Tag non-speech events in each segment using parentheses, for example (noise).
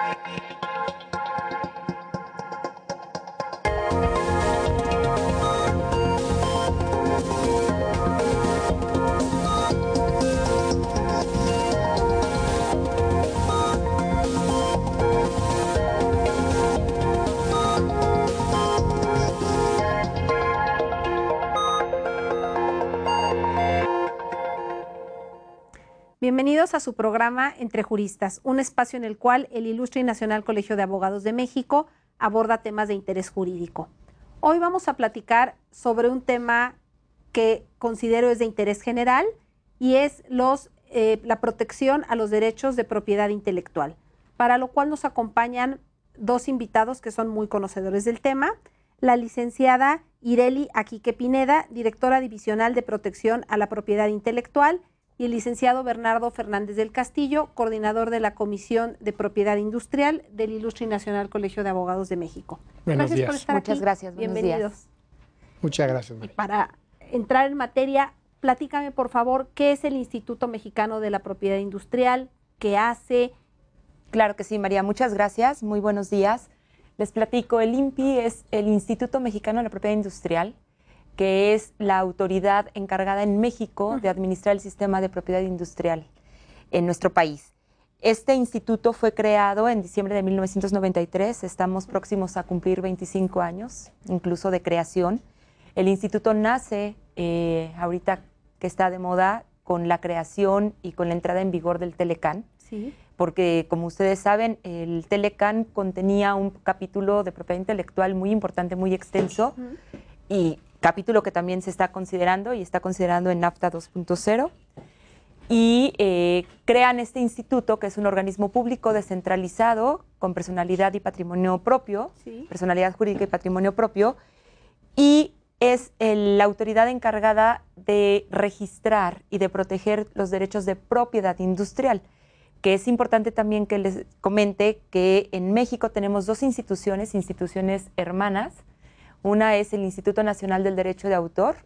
Thank you. Bienvenidos a su programa Entre Juristas, un espacio en el cual el Ilustre y Nacional Colegio de Abogados de México aborda temas de interés jurídico. Hoy vamos a platicar sobre un tema que considero es de interés general y es eh, la protección a los derechos de propiedad intelectual, para lo cual nos acompañan dos invitados que son muy conocedores del tema, la licenciada Ireli Aquique Pineda, directora divisional de protección a la propiedad intelectual, y el licenciado Bernardo Fernández del Castillo, coordinador de la Comisión de Propiedad Industrial del Ilustre Nacional Colegio de Abogados de México. Buenos gracias por estar Muchas gracias. Bienvenidos. Días. Muchas gracias. María. para entrar en materia, platícame por favor qué es el Instituto Mexicano de la Propiedad Industrial, qué hace. Claro que sí, María. Muchas gracias. Muy buenos días. Les platico, el INPI es el Instituto Mexicano de la Propiedad Industrial que es la autoridad encargada en México de administrar el sistema de propiedad industrial en nuestro país. Este instituto fue creado en diciembre de 1993, estamos próximos a cumplir 25 años, incluso de creación. El instituto nace eh, ahorita que está de moda con la creación y con la entrada en vigor del Telecán, sí. porque como ustedes saben, el Telecán contenía un capítulo de propiedad intelectual muy importante, muy extenso, y capítulo que también se está considerando y está considerando en NAFTA 2.0 y eh, crean este instituto que es un organismo público descentralizado con personalidad y patrimonio propio, personalidad jurídica y patrimonio propio, y es la autoridad encargada de registrar y de proteger los derechos de propiedad industrial, que es importante también que les comente que en México tenemos dos instituciones, instituciones hermanas, una es el Instituto Nacional del Derecho de Autor,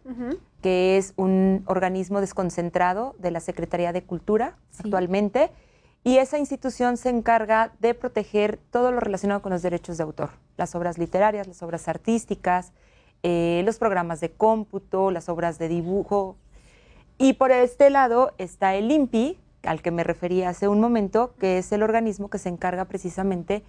que es un organismo desconcentrado de la Secretaría de Cultura actualmente, y esa institución se encarga de proteger todo lo relacionado con los derechos de autor, las obras literarias, las obras artísticas, eh, los programas de cómputo, las obras de dibujo. Y por este lado está el INPI, al que me referí hace un momento, que es el organismo que se encarga precisamente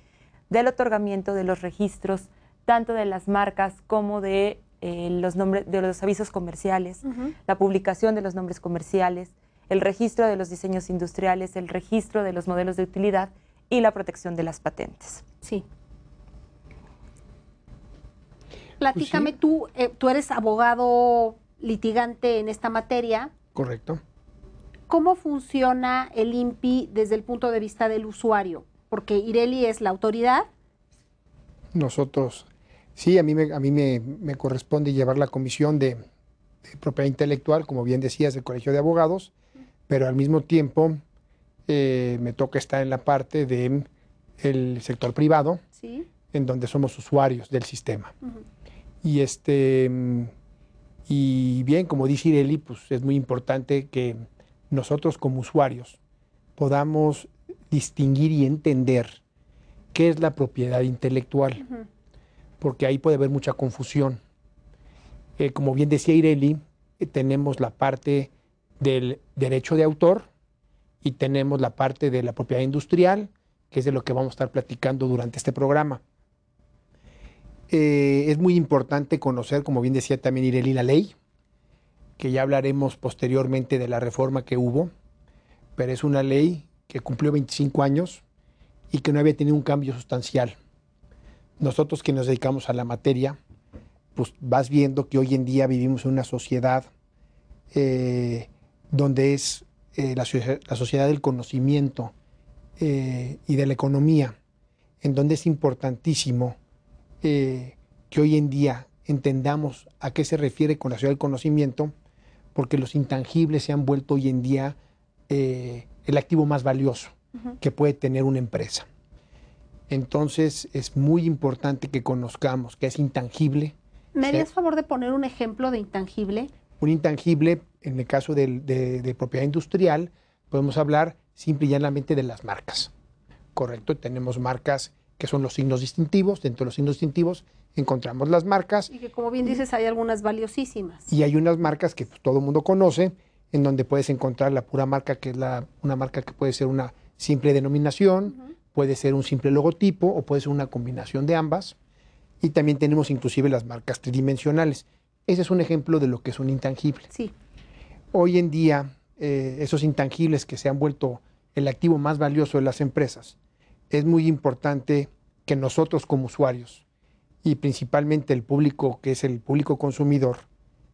del otorgamiento de los registros tanto de las marcas como de, eh, los, nombres, de los avisos comerciales, la publicación de los nombres comerciales, el registro de los diseños industriales, el registro de los modelos de utilidad y la protección de las patentes. Sí. Pues Platícame tú, eh, tú eres abogado litigante en esta materia. Correcto. ¿Cómo funciona el INPI desde el punto de vista del usuario? Porque Ireli es la autoridad. Nosotros Sí, a mí me, a mí me, corresponde llevar la comisión de, propiedad intelectual, como bien decías, el Colegio de Abogados, pero al mismo tiempo eh, me toca estar en la parte del sector privado, en donde somos usuarios del sistema. Y este y bien, como dice Ireli, pues es muy importante que nosotros como usuarios podamos distinguir y entender qué es la propiedad intelectual porque ahí puede haber mucha confusión. Eh, como bien decía Ireli, eh, tenemos la parte del derecho de autor y tenemos la parte de la propiedad industrial, que es de lo que vamos a estar platicando durante este programa. Eh, es muy importante conocer, como bien decía también Ireli, la ley, que ya hablaremos posteriormente de la reforma que hubo, pero es una ley que cumplió 25 años y que no había tenido un cambio sustancial nosotros que nos dedicamos a la materia, pues vas viendo que hoy en día vivimos en una sociedad eh, donde es eh, la, sociedad del conocimiento eh, y de la economía, en donde es importantísimo que hoy en día entendamos a qué se refiere con la sociedad del conocimiento, porque los intangibles se han vuelto hoy en día el activo más valioso que puede tener una empresa. Entonces es muy importante que conozcamos que es intangible. ¿Me harías favor de poner un ejemplo de intangible? Un intangible, en el caso de, propiedad industrial, podemos hablar simple y llanamente de las marcas. Correcto, tenemos marcas que son los signos distintivos. Dentro de los signos distintivos encontramos las marcas. Y que como bien dices, hay algunas valiosísimas. Y hay unas marcas que pues, todo el mundo conoce, en donde puedes encontrar la pura marca, que es la, una marca que puede ser una simple denominación, puede ser un simple logotipo o puede ser una combinación de ambas. Y también tenemos inclusive las marcas tridimensionales. Ese es un ejemplo de lo que es un intangible. Sí. Hoy en día, eh, esos intangibles que se han vuelto el activo más valioso de las empresas, es muy importante que nosotros como usuarios y principalmente el público que es el público consumidor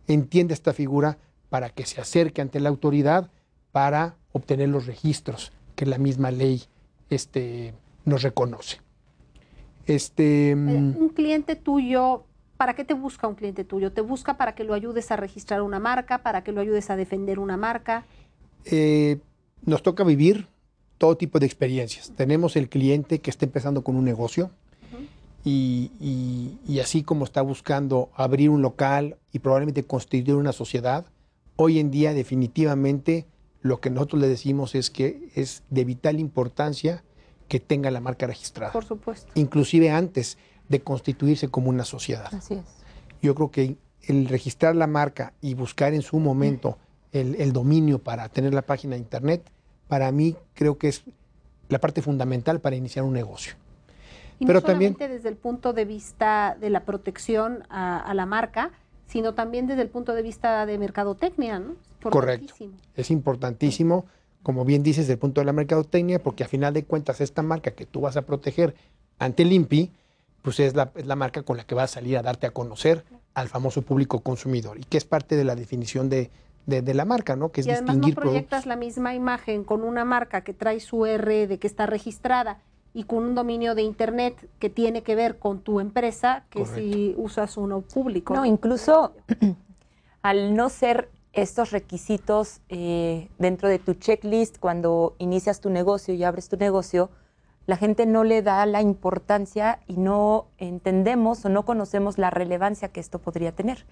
entienda esta figura para que se acerque ante la autoridad para obtener los registros que la misma ley este, nos reconoce. Este, eh, mm, un cliente tuyo, ¿para qué te busca un cliente tuyo? ¿Te busca para que lo ayudes a registrar una marca, para que lo ayudes a defender una marca? Eh, nos toca vivir todo tipo de experiencias. Tenemos el cliente que está empezando con un negocio y, y, así como está buscando abrir un local y probablemente constituir una sociedad, hoy en día definitivamente lo que nosotros le decimos es que es de vital importancia que tenga la marca registrada. Por supuesto. Inclusive antes de constituirse como una sociedad. Así es. Yo creo que el registrar la marca y buscar en su momento el, dominio para tener la página de internet, para mí creo que es la parte fundamental para iniciar un negocio. Y Pero no solamente también desde el punto de vista de la protección a, a la marca, sino también desde el punto de vista de mercadotecnia, ¿no? Correcto. Es importantísimo, como bien dices, desde el punto de la mercadotecnia, porque a final de cuentas esta marca que tú vas a proteger ante el INPI, pues es la, marca con la que vas a salir a darte a conocer al famoso público consumidor y que es parte de la definición de, la marca, ¿no? Que es y además no proyectas la misma imagen con una marca que trae su R de que está registrada y con un dominio de internet que tiene que ver con tu empresa que si usas uno público. No, incluso (clears throat) al no ser estos requisitos eh, dentro de tu checklist cuando inicias tu negocio y abres tu negocio, la gente no le da la importancia y no entendemos o no conocemos la relevancia que esto podría tener.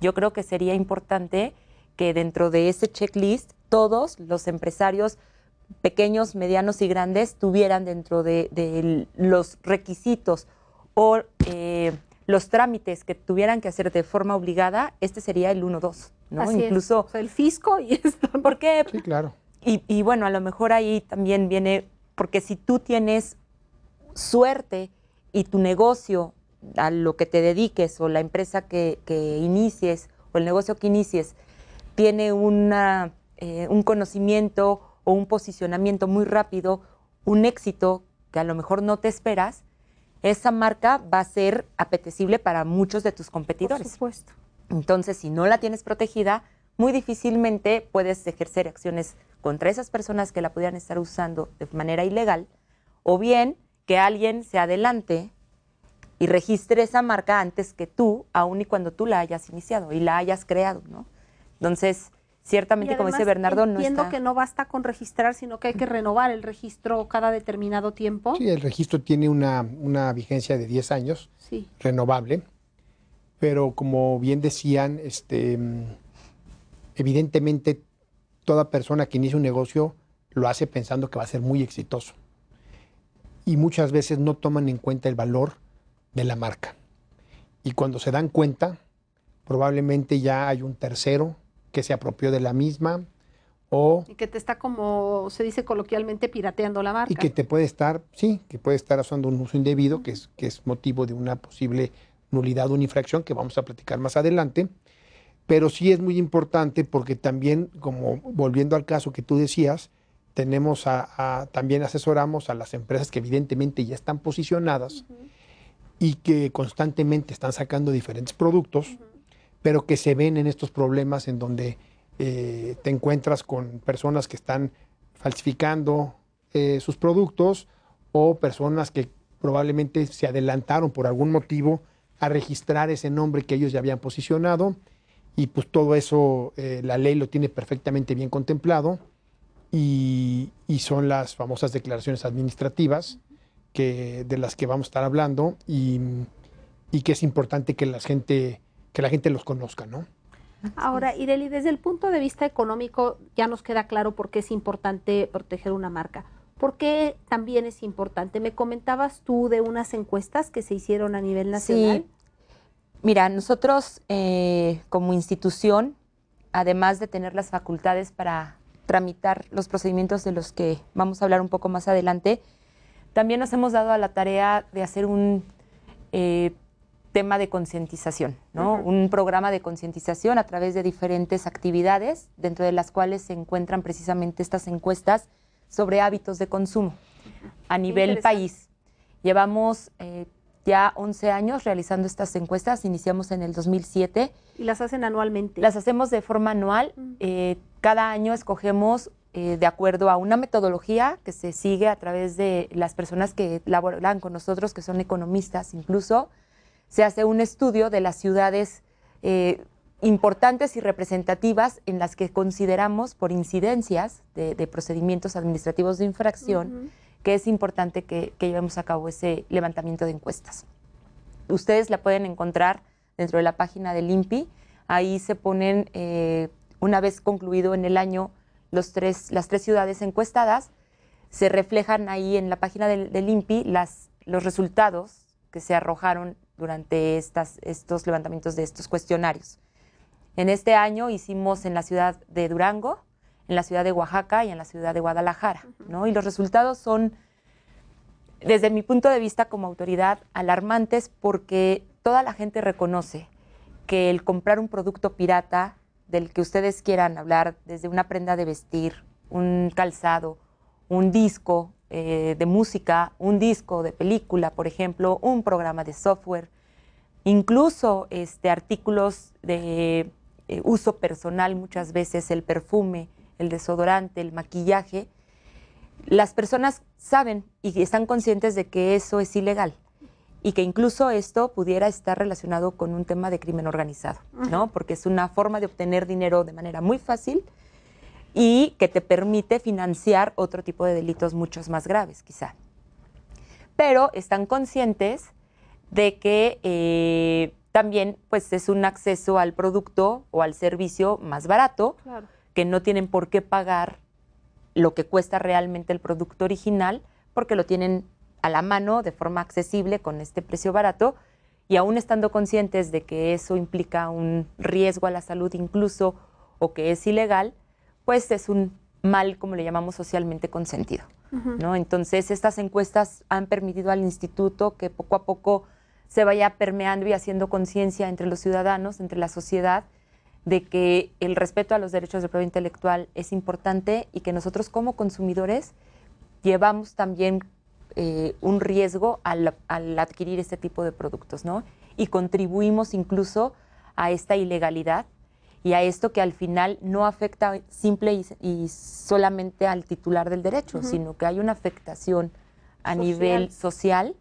Yo creo que sería importante que dentro de ese checklist todos los empresarios pequeños, medianos y grandes tuvieran dentro de, los requisitos o eh, los trámites que tuvieran que hacer de forma obligada, este sería el 1-2. ¿no? Incluso el fisco y (laughs) esto. qué? sí, claro. Y, bueno, a lo mejor ahí también viene, porque si tú tienes suerte y tu negocio, a lo que te dediques o la empresa que, inicies o el negocio que inicies, tiene una, eh, un conocimiento o un posicionamiento muy rápido, un éxito que a lo mejor no te esperas, esa marca va a ser apetecible para muchos de tus competidores. Por supuesto. Entonces, si no la tienes protegida, muy difícilmente puedes ejercer acciones contra esas personas que la pudieran estar usando de manera ilegal, o bien que alguien se adelante y registre esa marca antes que tú, aun y cuando tú la hayas iniciado y la hayas creado, ¿no? Entonces, ciertamente, como dice Bernardo, no Entiendo que no basta con registrar, sino que hay que renovar el registro cada determinado tiempo. Sí, el registro tiene una, vigencia de 10 años, sí. renovable pero como bien decían, este, evidentemente toda persona que inicia un negocio lo hace pensando que va a ser muy exitoso. Y muchas veces no toman en cuenta el valor de la marca. Y cuando se dan cuenta, probablemente ya hay un tercero que se apropió de la misma o... Y que te está como se dice coloquialmente pirateando la marca. Y que te puede estar, sí, que puede estar haciendo un uso indebido, que es, que es motivo de una posible nulidad o una infracción que vamos a platicar más adelante. Pero sí es muy importante porque también, como volviendo al caso que tú decías, tenemos también asesoramos a las empresas que evidentemente ya están posicionadas y que constantemente están sacando diferentes productos, pero que se ven en estos problemas en donde eh, te encuentras con personas que están falsificando eh, sus productos o personas que probablemente se adelantaron por algún motivo a registrar ese nombre que ellos ya habían posicionado y pues todo eso eh, la ley lo tiene perfectamente bien contemplado y, son las famosas declaraciones administrativas que, de las que vamos a estar hablando y, y que es importante que la gente, que la gente los conozca, ¿no? Ahora, Ireli, desde el punto de vista económico ya nos queda claro por qué es importante proteger una marca porque también es importante. Me comentabas tú de unas encuestas que se hicieron a nivel nacional. Sí. Mira, nosotros eh, como institución, además de tener las facultades para tramitar los procedimientos de los que vamos a hablar un poco más adelante, también nos hemos dado a la tarea de hacer un eh, tema de concientización, ¿no? Un programa de concientización a través de diferentes actividades, dentro de las cuales se encuentran precisamente estas encuestas sobre hábitos de consumo a nivel país. Llevamos eh, ya 11 años realizando estas encuestas, iniciamos en el 2007. ¿Y las hacen anualmente? Las hacemos de forma anual. Eh, cada año escogemos eh, de acuerdo a una metodología que se sigue a través de las personas que laboran con nosotros, que son economistas incluso, se hace un estudio de las ciudades importantes y representativas en las que consideramos por incidencias de, procedimientos administrativos de infracción que es importante que, llevemos a cabo ese levantamiento de encuestas. Ustedes la pueden encontrar dentro de la página del INPI. Ahí se ponen, eh, una vez concluido en el año, los tres, las tres ciudades encuestadas. Se reflejan ahí en la página del, del INPI los resultados que se arrojaron durante estas, estos levantamientos de estos cuestionarios. En este año hicimos en la ciudad de Durango, en la ciudad de Oaxaca y en la ciudad de Guadalajara, ¿no? Y los resultados son, desde mi punto de vista como autoridad, alarmantes porque toda la gente reconoce que el comprar un producto pirata, del que ustedes quieran hablar, desde una prenda de vestir, un calzado, un disco eh, de música, un disco de película, por ejemplo, un programa de software, incluso este, artículos de eh, uso personal muchas veces, el perfume, el desodorante, el maquillaje, las personas saben y están conscientes de que eso es ilegal y que incluso esto pudiera estar relacionado con un tema de crimen organizado, ¿no? Porque es una forma de obtener dinero de manera muy fácil y que te permite financiar otro tipo de delitos muchos más graves, quizá. Pero están conscientes de que eh, también pues es un acceso al producto o al servicio más barato, que no tienen por qué pagar lo que cuesta realmente el producto original, porque lo tienen a la mano de forma accesible con este precio barato y aún estando conscientes de que eso implica un riesgo a la salud incluso o que es ilegal, pues es un mal, como le llamamos socialmente consentido. ¿no? Entonces, estas encuestas han permitido al instituto que poco a poco se vaya permeando y haciendo conciencia entre los ciudadanos, entre la sociedad, de que el respeto a los derechos de propiedad intelectual es importante y que nosotros como consumidores llevamos también eh, un riesgo al, adquirir este tipo de productos, ¿no? Y contribuimos incluso a esta ilegalidad y a esto que al final no afecta simple y, solamente al titular del derecho, sino que hay una afectación a nivel social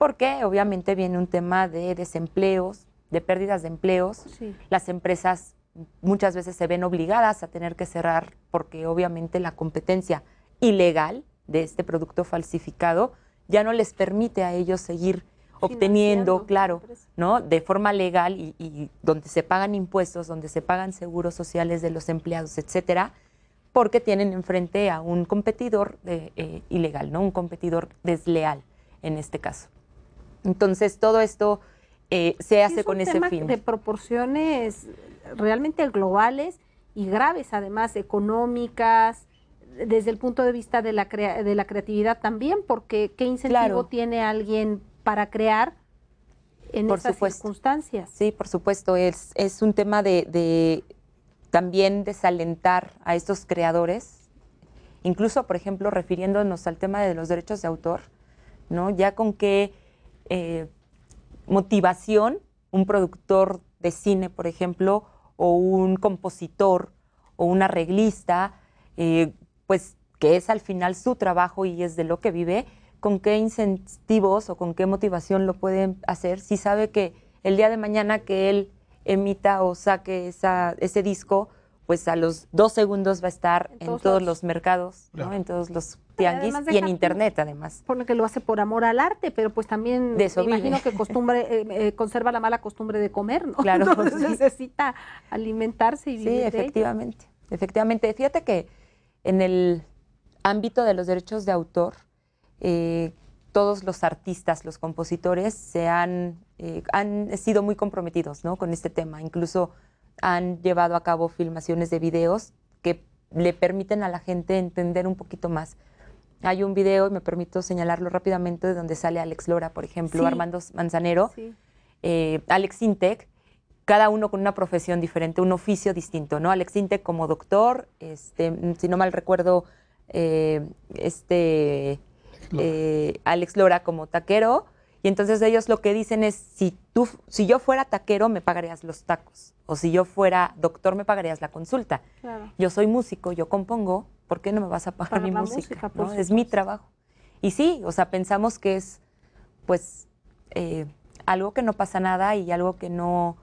porque obviamente viene un tema de desempleos, de pérdidas de empleos. Las empresas muchas veces se ven obligadas a tener que cerrar porque obviamente la competencia ilegal de este producto falsificado ya no les permite a ellos seguir obteniendo, claro, ¿no? De forma legal y, donde se pagan impuestos, donde se pagan seguros sociales de los empleados, etcétera, porque tienen enfrente a un competidor eh, eh, ilegal, ¿no? Un competidor desleal en este caso. Entonces, todo esto eh, se hace con un ese tema fin. De proporciones realmente globales y graves, además, económicas, desde el punto de vista de la, creatividad también, porque ¿qué incentivo tiene alguien para crear? En por esas circunstancias. Sí, por supuesto, es, es un tema de, de también desalentar a estos creadores, incluso, por ejemplo, refiriéndonos al tema de los derechos de autor, ¿no? Ya con qué eh, motivación un productor de cine, por ejemplo, o un compositor o un arreglista, eh, pues que es al final su trabajo y es de lo que vive, con qué incentivos o con qué motivación lo pueden hacer si sabe que el día de mañana que él emita o saque ese disco, pues a los dos segundos va a estar en, todos, los mercados, en todos los tianguis y en internet además. Por lo que lo hace por amor al arte, pero pues también de eso me imagino que eh, eh, conserva la mala costumbre de comer, ¿no? Claro. (laughs) necesita alimentarse y vivir. Sí, efectivamente, efectivamente. Fíjate que en el ámbito de los derechos de autor, eh, todos los artistas, los compositores se han, han sido muy comprometidos ¿no? con este tema. Incluso han llevado a cabo filmaciones de videos que le permiten a la gente entender un poquito más. Hay un video, y me permito señalarlo rápidamente, de donde sale Alex Lora, por ejemplo, Armando Manzanero, eh, Alex Intec, cada uno con una profesión diferente, un oficio distinto, ¿no? Alex Intec como doctor, este, si no mal recuerdo, eh, este, eh, Alex Lora como taquero, y entonces ellos lo que dicen es, si, tú, si yo fuera taquero, me pagarías los tacos. O si yo fuera doctor, me pagarías la consulta. Yo soy músico, yo compongo, ¿por qué no me vas a pagar mi música? ¿no? Es mi trabajo. Y sí, o sea, pensamos que es, pues, eh, algo que no pasa nada y algo que no,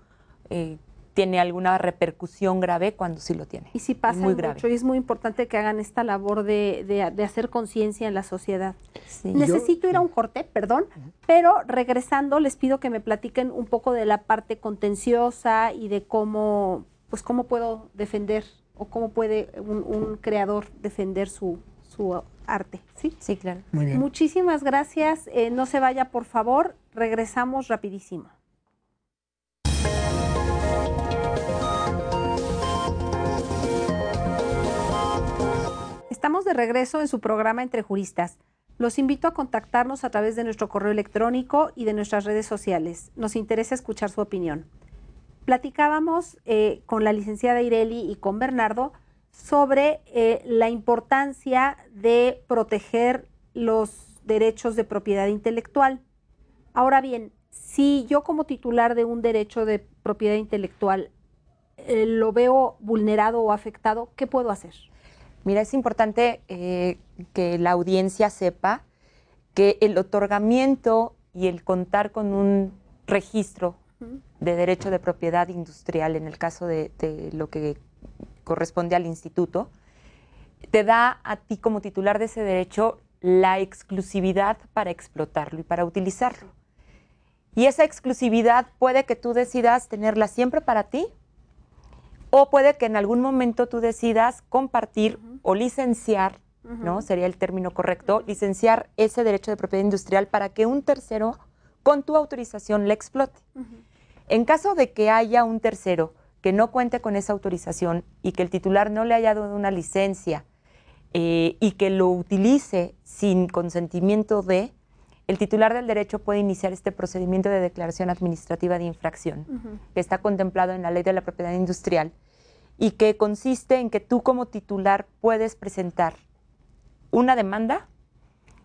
eh, tiene alguna repercusión grave cuando sí lo tiene. Y si pasa Mucho, y es muy importante que hagan esta labor de, de, hacer conciencia en la sociedad. Necesito ir a un corte, perdón, pero regresando les pido que me platiquen un poco de la parte contenciosa y de cómo, pues cómo puedo defender o cómo puede un, creador defender su, su arte. Sí, sí claro. Muchísimas gracias. Eh, no se vaya, por favor. Regresamos rapidísimo. Estamos de regreso en su programa Entre Juristas. Los invito a contactarnos a través de nuestro correo electrónico y de nuestras redes sociales. Nos interesa escuchar su opinión. Platicábamos eh, con la licenciada Ireli y con Bernardo sobre eh, la importancia de proteger los derechos de propiedad intelectual. Ahora bien, si yo como titular de un derecho de propiedad intelectual eh, lo veo vulnerado o afectado, ¿qué puedo hacer? Mira, es importante eh, que la audiencia sepa que el otorgamiento y el contar con un registro de derecho de propiedad industrial, en el caso de lo que corresponde al instituto, te da a ti como titular de ese derecho la exclusividad para explotarlo y para utilizarlo. Y esa exclusividad puede que tú decidas tenerla siempre para ti o puede que en algún momento tú decidas compartir o licenciar, ¿no? Sería el término correcto, licenciar ese derecho de propiedad industrial para que un tercero, con tu autorización, le explote. En caso de que haya un tercero que no cuente con esa autorización y que el titular no le haya dado una licencia eh, y que lo utilice sin consentimiento de, el titular del derecho puede iniciar este procedimiento de declaración administrativa de infracción, que está contemplado en la ley de la propiedad industrial y que consiste en que tú como titular puedes presentar una demanda,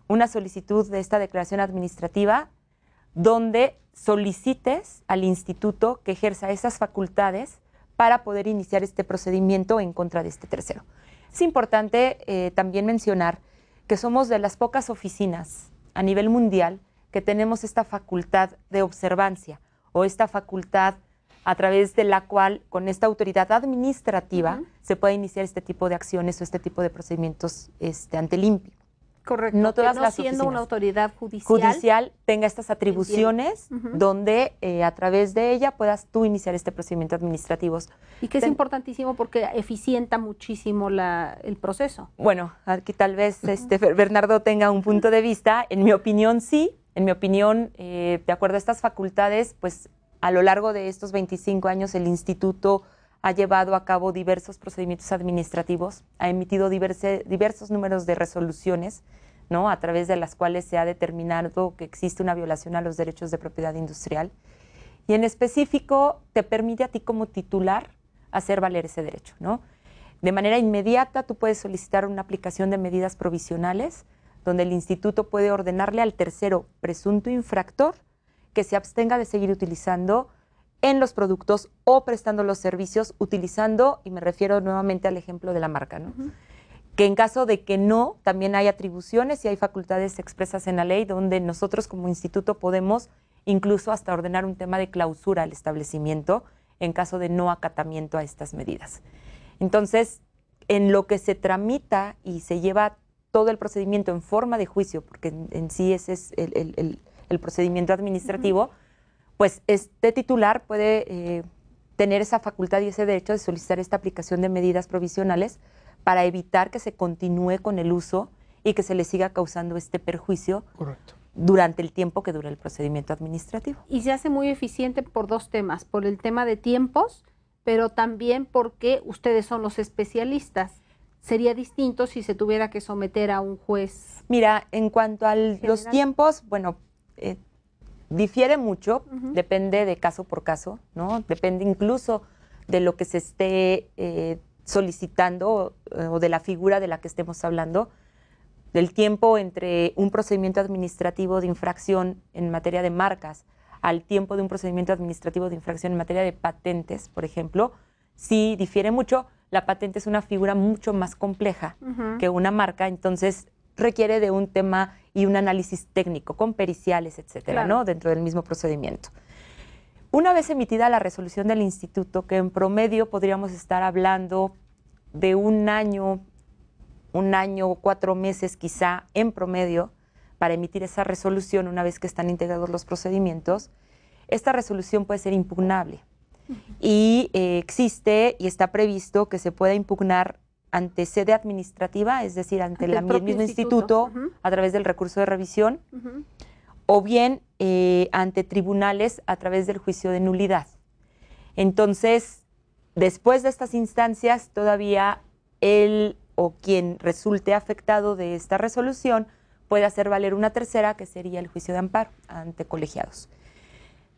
una solicitud de esta declaración administrativa, donde solicites al instituto que ejerza esas facultades para poder iniciar este procedimiento en contra de este tercero. Es importante eh, también mencionar que somos de las pocas oficinas a nivel mundial que tenemos esta facultad de observancia o esta facultad a través de la cual con esta autoridad administrativa se puede iniciar este tipo de acciones o este tipo de procedimientos este, ante el Correcto. No todas no siendo una autoridad judicial. Judicial tenga estas atribuciones donde eh, a través de ella puedas tú iniciar este procedimiento administrativo. Y que es importantísimo porque eficienta muchísimo el proceso. Bueno, aquí tal vez este, Bernardo tenga un punto de vista. En mi opinión, sí. En mi opinión, eh, de acuerdo a estas facultades, pues a lo largo de estos 25 años el instituto ha llevado a cabo diversos procedimientos administrativos, ha emitido diversos números de resoluciones, ¿no? a través de las cuales se ha determinado que existe una violación a los derechos de propiedad industrial. Y en específico, te permite a ti como titular hacer valer ese derecho. ¿no? De manera inmediata, tú puedes solicitar una aplicación de medidas provisionales, donde el instituto puede ordenarle al tercero presunto infractor que se abstenga de seguir utilizando en los productos o prestando los servicios utilizando, y me refiero nuevamente al ejemplo de la marca, ¿no? Que en caso de que no, también hay atribuciones y hay facultades expresas en la ley donde nosotros como instituto podemos incluso hasta ordenar un tema de clausura al establecimiento en caso de no acatamiento a estas medidas. Entonces, en lo que se tramita y se lleva todo el procedimiento en forma de juicio, porque en, sí ese es el, procedimiento administrativo, pues este titular puede eh, tener esa facultad y ese derecho de solicitar esta aplicación de medidas provisionales para evitar que se continúe con el uso y que se le siga causando este perjuicio durante el tiempo que dura el procedimiento administrativo. Y se hace muy eficiente por dos temas, por el tema de tiempos, pero también porque ustedes son los especialistas. Sería distinto si se tuviera que someter a un juez. Mira, en cuanto a los tiempos, bueno, eh, difiere mucho, depende de caso por caso, ¿no? Depende incluso de lo que se esté eh, solicitando eh, o, de la figura de la que estemos hablando, del tiempo entre un procedimiento administrativo de infracción en materia de marcas al tiempo de un procedimiento administrativo de infracción en materia de patentes, por ejemplo, sí difiere mucho. La patente es una figura mucho más compleja que una marca, entonces requiere de un tema y un análisis técnico con periciales, etcétera, ¿no? Dentro del mismo procedimiento. Una vez emitida la resolución del instituto, que en promedio podríamos estar hablando de un año, un año o cuatro meses quizá en promedio, para emitir esa resolución una vez que están integrados los procedimientos, esta resolución puede ser impugnable. Y eh, existe y está previsto que se pueda impugnar ante sede administrativa, es decir, ante, el, mismo instituto, a través del recurso de revisión, o bien eh, ante tribunales a través del juicio de nulidad. Entonces, después de estas instancias, todavía él o quien resulte afectado de esta resolución puede hacer valer una tercera, que sería el juicio de amparo ante colegiados.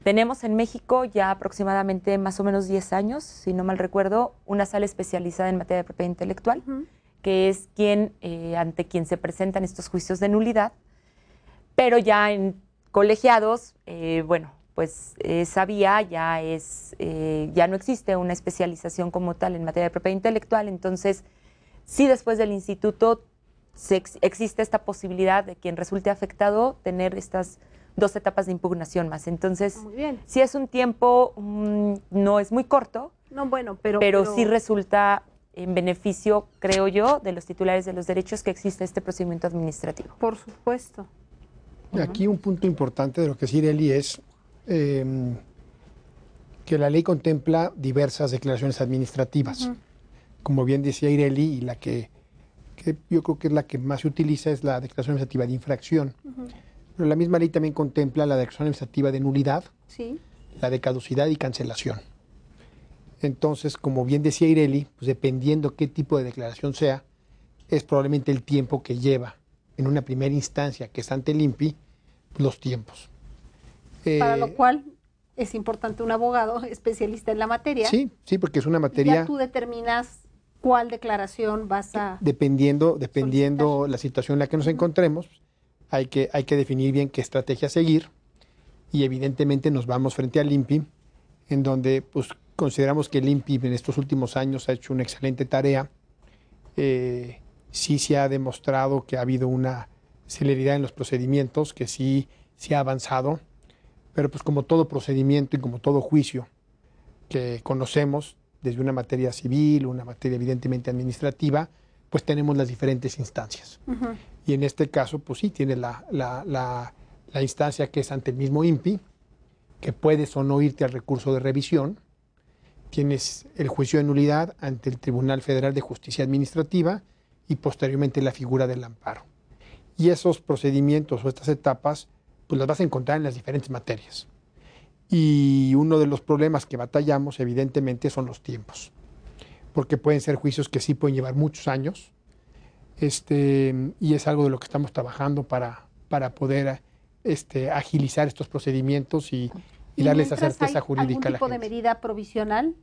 Tenemos en México ya aproximadamente más o menos 10 años, si no mal recuerdo, una sala especializada en materia de propiedad intelectual, que es quien, eh, ante quien se presentan estos juicios de nulidad, pero ya en colegiados, eh, bueno, pues esa eh, vía ya es, ya no existe una especialización como tal en materia de propiedad intelectual, entonces sí después del instituto se existe esta posibilidad de quien resulte afectado tener estas dos etapas de impugnación más. Entonces, si es un tiempo, mm, no es muy corto. pero, pero, sí resulta en beneficio, creo yo, de los titulares de los derechos que existe este procedimiento administrativo. Por supuesto. Aquí un punto importante de lo que es Ireli em, es que la ley contempla diversas declaraciones administrativas. Como bien decía Ireli, y la que, yo creo que es la que más se utiliza es la declaración administrativa de infracción la misma ley también contempla la de administrativa de nulidad, la de caducidad y cancelación. Entonces, como bien decía Ireli, pues dependiendo qué tipo de declaración sea, es probablemente el tiempo que lleva en una primera instancia, que es ante el INPI, los tiempos. Para lo eh, cual es importante un abogado (laughs) especialista en la materia. Sí, sí, porque es una materia. Ya tú determinas cuál declaración vas a. Dependiendo, dependiendo la situación en la que nos encontremos, hay que, definir bien qué estrategia seguir y evidentemente nos vamos frente al INPI, en donde pues, consideramos que el INPI en estos últimos años ha hecho una excelente tarea. Eh, sí se ha demostrado que ha habido una celeridad en los procedimientos, que sí se ha avanzado, pero pues como todo procedimiento y como todo juicio que conocemos desde una materia civil, una materia evidentemente administrativa, pues tenemos las diferentes instancias. Y en este caso, pues sí, tiene la, la, instancia que es ante el mismo INPI, que puedes o no irte al recurso de revisión. Tienes el juicio de nulidad ante el Tribunal Federal de Justicia Administrativa y posteriormente la figura del amparo. Y esos procedimientos o estas etapas, pues las vas a encontrar en las diferentes materias. Y uno de los problemas que batallamos, evidentemente, son los tiempos porque pueden ser juicios que sí pueden llevar muchos años, este, y es algo de lo que estamos trabajando para, para poder este, agilizar estos procedimientos y, darles esa certeza jurídica algún tipo de medida provisional?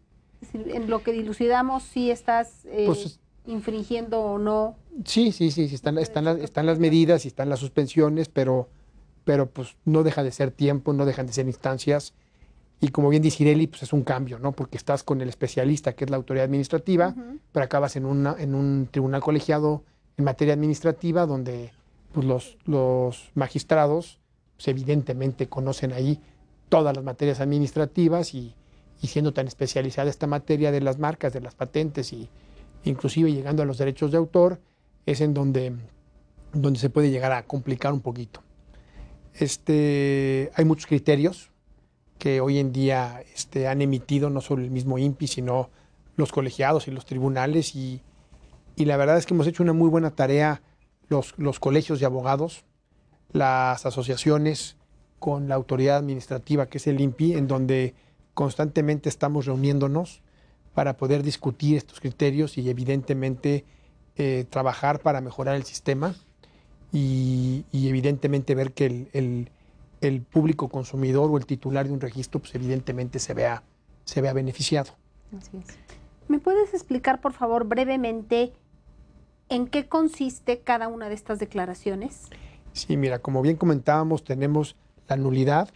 Es decir, en lo que dilucidamos, si estás eh, pues infringiendo o no. Sí, sí, sí, sí están, este, están, las, están las medidas y están las suspensiones, pero, pero pues no deja de ser tiempo, no dejan de ser instancias y como bien dice Ireli, pues es un cambio, ¿no? Porque estás con el especialista, que es la autoridad administrativa, pero acabas en, una, en un tribunal colegiado en materia administrativa donde pues, los, magistrados pues, evidentemente conocen ahí todas las materias administrativas y, siendo tan especializada esta materia de las marcas, de las patentes y inclusive llegando a los derechos de autor, es en donde, donde se puede llegar a complicar un poquito. Este, hay muchos criterios, que hoy en día este, han emitido no solo el mismo INPI, sino los colegiados y los tribunales. Y, la verdad es que hemos hecho una muy buena tarea los, los, colegios de abogados, las asociaciones con la autoridad administrativa, que es el INPI, en donde constantemente estamos reuniéndonos para poder discutir estos criterios y evidentemente eh, trabajar para mejorar el sistema y, evidentemente ver que el el público consumidor o el titular de un registro, pues evidentemente se vea, se vea beneficiado. ¿Me puedes explicar, por favor, brevemente en qué consiste cada una de estas declaraciones? Sí, mira, como bien comentábamos, tenemos la nulidad,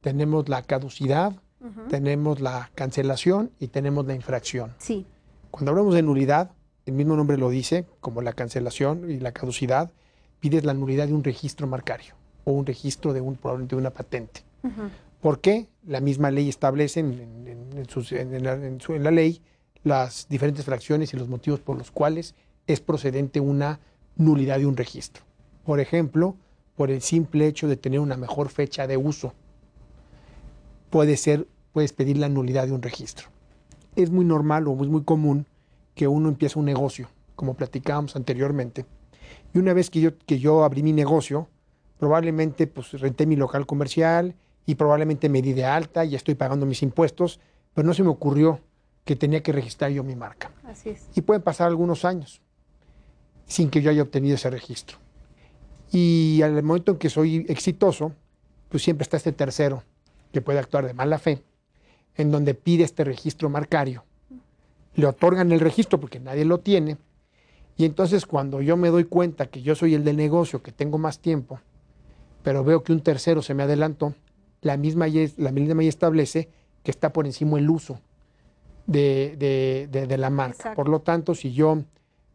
tenemos la caducidad, tenemos la cancelación y tenemos la infracción. Sí. Cuando hablamos de nulidad, el mismo nombre lo dice, como la cancelación y la caducidad, pides la nulidad de un registro marcario un registro de, un, una patente. ¿Por qué? la misma ley establece en, la, ley las diferentes fracciones y los motivos por los cuales es procedente una nulidad de un registro. Por ejemplo, por el simple hecho de tener una mejor fecha de uso, puede ser, puedes pedir la nulidad de un registro. Es muy normal o es muy común que uno empiece un negocio, como platicábamos anteriormente, y una vez que yo, que yo abrí mi negocio, probablemente pues renté mi local comercial y probablemente me di de alta y estoy pagando mis impuestos, pero no se me ocurrió que tenía que registrar yo mi marca. Así es. Y pueden pasar algunos años sin que yo haya obtenido ese registro. Y al momento en que soy exitoso, pues siempre está este tercero que puede actuar de mala fe, en donde pide este registro marcario. Le otorgan el registro porque nadie lo tiene. Y entonces cuando yo me doy cuenta que yo soy el del negocio, que tengo más tiempo, pero veo que un tercero se me adelantó, la misma ya la misma establece que está por encima el uso de, la marca. Por lo tanto, si yo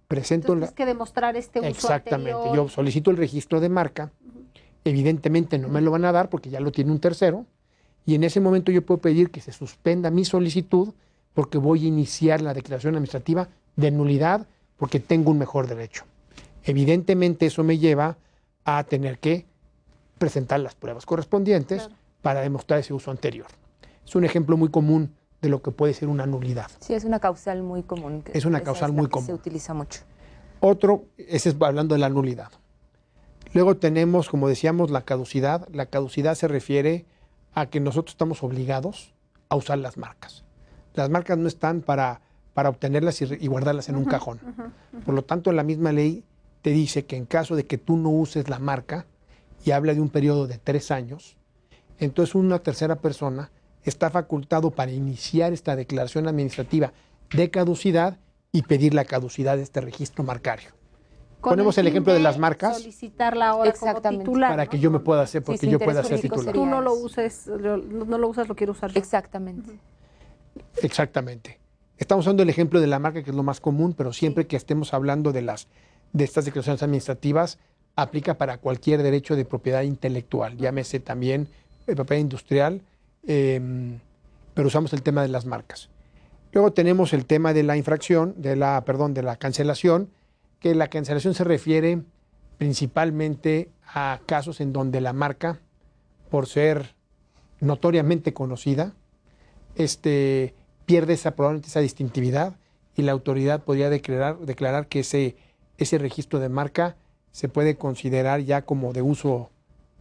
presento... Entonces, que demostrar este uso Exactamente, yo solicito el registro de marca, evidentemente no me lo van a dar porque ya lo tiene un tercero, y en ese momento yo puedo pedir que se suspenda mi solicitud porque voy a iniciar la declaración administrativa de nulidad porque tengo un mejor derecho. Evidentemente eso me lleva a tener que presentar las pruebas correspondientes para demostrar ese uso anterior. Es un ejemplo muy común de lo que puede ser una nulidad. Sí, es una causal muy común. Es una causal muy común. Se utiliza mucho. Otro, ese es hablando de la nulidad. Luego tenemos, como decíamos, la caducidad. La caducidad se refiere a que nosotros estamos obligados a usar las marcas. Las marcas no están para, para obtenerlas y, guardarlas en un cajón. Por lo tanto, la misma ley te dice que en caso de que tú no uses la marca, y habla de un periodo de tres años, entonces una tercera persona está facultado para iniciar esta declaración administrativa de caducidad y pedir la caducidad de este registro marcario. Ponemos el, ejemplo de, las marcas. Solicitarla ahora Exactamente. Como titular, para que yo me pueda hacer, porque yo pueda ser titular. Tú no lo uses, no lo usas, lo quiero usar Exactamente. Exactamente. Estamos usando el ejemplo de la marca, que es lo más común, pero siempre que estemos hablando de las de estas declaraciones administrativas, aplica para cualquier derecho de propiedad intelectual, llámese también el eh, propiedad industrial, em, pero usamos el tema de las marcas. Luego tenemos el tema de la infracción, de la, perdón, de la cancelación, que la cancelación se refiere principalmente a casos en donde la marca, por ser notoriamente conocida, este, pierde esa, probablemente esa distintividad y la autoridad podría declarar, declarar que ese, ese registro de marca se puede considerar ya como de uso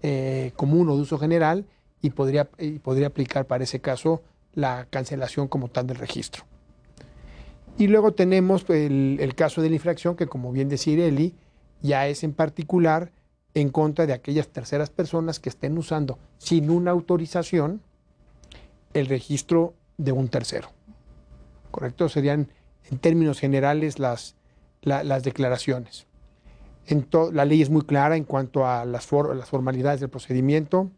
eh, común o de uso general y podría, podría aplicar para ese caso la cancelación como tal del registro. Y luego tenemos el, caso de la infracción que, como bien decía Eli, ya es en particular en contra de aquellas terceras personas que estén usando sin una autorización el registro de un tercero. ¿Correcto? Serían en términos generales las, las declaraciones la ley es muy clara en cuanto a las, las formalidades del procedimiento.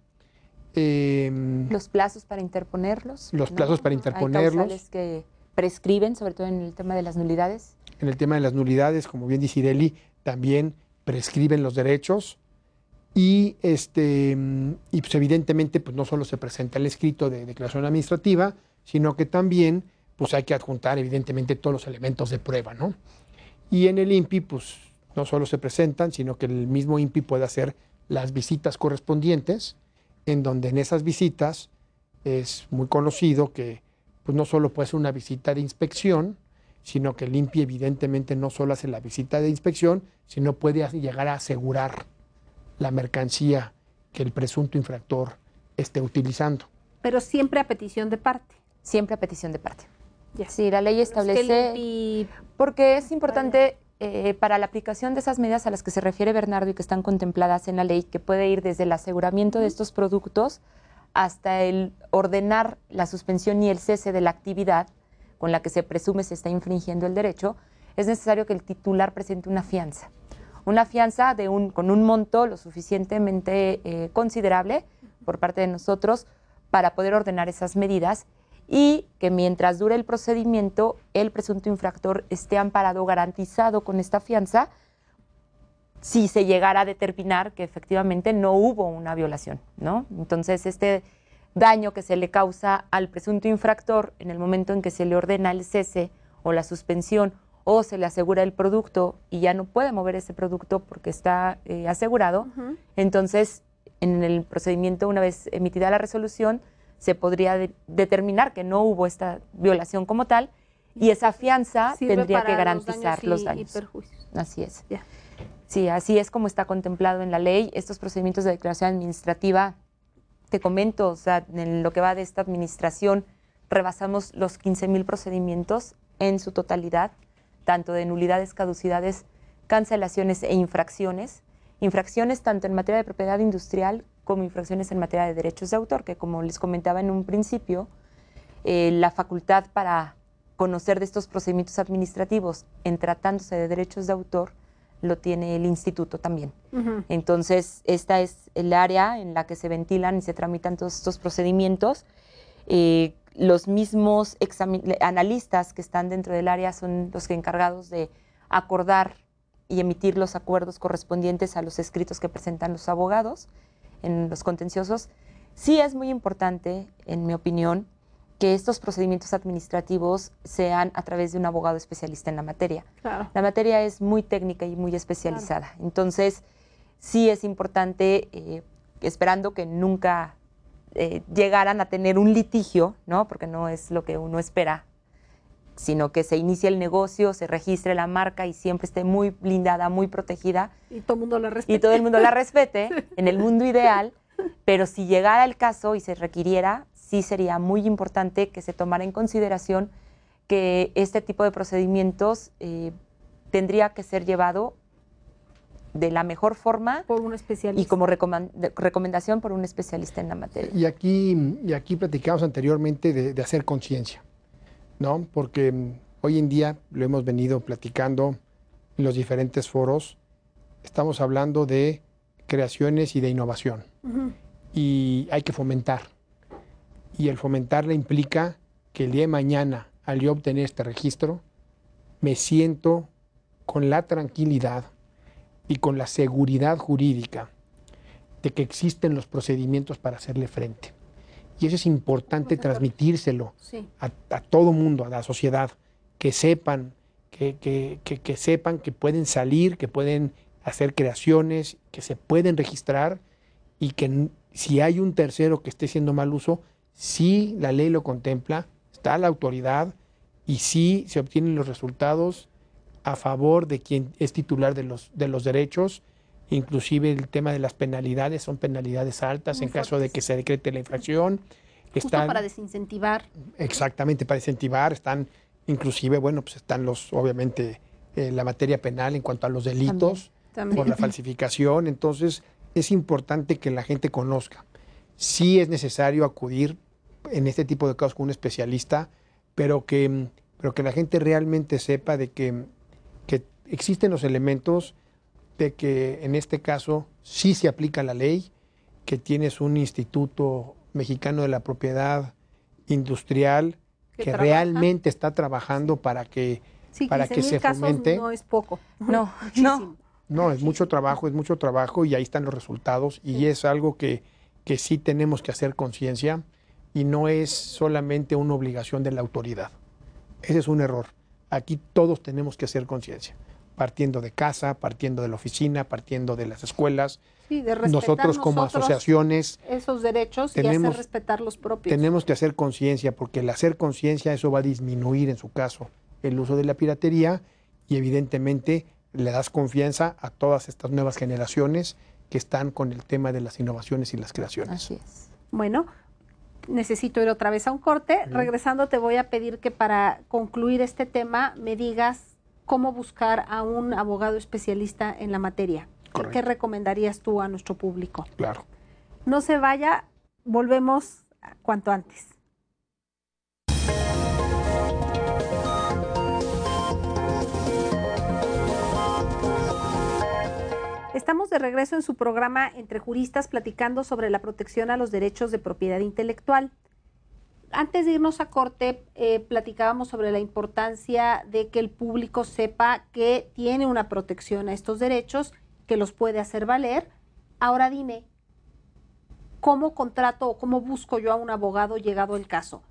Em, los plazos para interponerlos. Los plazos para interponerlos. Hay que prescriben, sobre todo en el tema de las nulidades. En el tema de las nulidades, como bien dice Ireli, también prescriben los derechos. Y, este, y pues evidentemente pues no solo se presenta el escrito de declaración administrativa, sino que también pues hay que adjuntar evidentemente todos los elementos de prueba, ¿no? Y en el INPI, pues no solo se presentan, sino que el mismo INPI puede hacer las visitas correspondientes, en donde en esas visitas es muy conocido que pues, no solo puede ser una visita de inspección, sino que el INPI evidentemente no solo hace la visita de inspección, sino puede llegar a asegurar la mercancía que el presunto infractor esté utilizando. Pero siempre a petición de parte. Siempre a petición de parte. y Sí, la ley establece... Porque es importante eh, para la aplicación de esas medidas a las que se refiere Bernardo y que están contempladas en la ley, que puede ir desde el aseguramiento de estos productos hasta el ordenar la suspensión y el cese de la actividad con la que se presume se está infringiendo el derecho, es necesario que el titular presente una fianza. Una fianza con un monto lo suficientemente eh, considerable por parte de nosotros para poder ordenar esas medidas y que mientras dure el procedimiento el presunto infractor esté amparado garantizado con esta fianza si se llegara a determinar que efectivamente no hubo una violación, ¿no? Entonces, este daño que se le causa al presunto infractor en el momento en que se le ordena el cese o la suspensión o se le asegura el producto y ya no puede mover ese producto porque está eh, asegurado, entonces en el procedimiento, una vez emitida la resolución, se podría determinar que no hubo esta violación como tal y esa fianza tendría que garantizar los daños. Así es. Sí, así es como está contemplado en la ley. Estos procedimientos de declaración administrativa, te comento, o sea, en lo que va de esta administración, rebasamos los 15.000 procedimientos en su totalidad, tanto de nulidades, caducidades, cancelaciones e infracciones. Infracciones tanto en materia de propiedad industrial como infracciones en materia de derechos de autor, que como les comentaba en un principio, eh, la facultad para conocer de estos procedimientos administrativos en tratándose de derechos de autor lo tiene el instituto también. Entonces, esta es el área en la que se ventilan y se tramitan todos estos procedimientos. Eh, los mismos analistas que están dentro del área son los que encargados de acordar y emitir los acuerdos correspondientes a los escritos que presentan los abogados en los contenciosos, sí es muy importante, en mi opinión, que estos procedimientos administrativos sean a través de un abogado especialista en la materia. La materia es muy técnica y muy especializada. Entonces, sí es importante, eh, esperando que nunca eh, llegaran a tener un litigio, Porque no es lo que uno espera sino que se inicie el negocio, se registre la marca y siempre esté muy blindada, muy protegida. Y todo el mundo la respete. Y todo el mundo la respete (laughs) en el mundo ideal, pero si llegara el caso y se requiriera, sí sería muy importante que se tomara en consideración que este tipo de procedimientos eh, tendría que ser llevado de la mejor forma por y como recomendación por un especialista en la materia. Y aquí, y aquí platicamos anteriormente de hacer conciencia. ¿no? Porque hoy en día lo hemos venido platicando en los diferentes foros, estamos hablando de creaciones y de innovación. Y hay que fomentar. Y el fomentarle implica que el día de mañana, al yo obtener este registro, me siento con la tranquilidad y con la seguridad jurídica de que existen los procedimientos para hacerle frente. Y eso es importante transmitírselo a, todo mundo, a la sociedad, que sepan, que, que, sepan que pueden salir, que pueden hacer creaciones, que se pueden registrar y que si hay un tercero que esté haciendo mal uso, si la ley lo contempla, está la autoridad y sí se obtienen los resultados a favor de quien es titular de los, de los derechos inclusive el tema de las penalidades, son penalidades altas en caso de que se decrete la infracción. Justo para desincentivar. Exactamente, para desincentivar, están inclusive, bueno, pues están los, obviamente, eh, la materia penal en cuanto a los delitos con por la falsificación, entonces es importante que la gente conozca. Sí es necesario acudir en este tipo de casos con un especialista, pero que, pero que la gente realmente sepa de que, que existen los elementos que en este caso sí se aplica la ley, que tienes un instituto mexicano de la propiedad industrial que, realmente está trabajando para que, para que se fomente. No es poco. No, no. No, es mucho trabajo, es mucho trabajo y ahí están los resultados y es algo que, que sí tenemos que hacer conciencia y no es solamente una obligación de la autoridad. Ese es un error. Aquí todos tenemos que hacer conciencia partiendo de casa, partiendo de la oficina, partiendo de las escuelas. Sí, de nosotros, como asociaciones esos derechos tenemos, y hacer respetar los propios. Tenemos que hacer conciencia porque el hacer conciencia eso va a disminuir en su caso el uso de la piratería y evidentemente le das confianza a todas estas nuevas generaciones que están con el tema de las innovaciones y las creaciones. Así es. Bueno, necesito ir otra vez a un corte. Regresando te voy a pedir que para concluir este tema me digas cómo buscar a un abogado especialista en la materia. ¿Qué recomendarías tú a nuestro público? Claro. No se vaya, volvemos cuanto antes. Estamos de regreso en su programa Entre Juristas platicando sobre la protección a los derechos de propiedad intelectual antes de irnos a corte, eh, platicábamos sobre la importancia de que el público sepa que tiene una protección a estos derechos, que los puede hacer valer. Ahora dime, ¿cómo contrato o cómo busco yo a un abogado llegado el caso?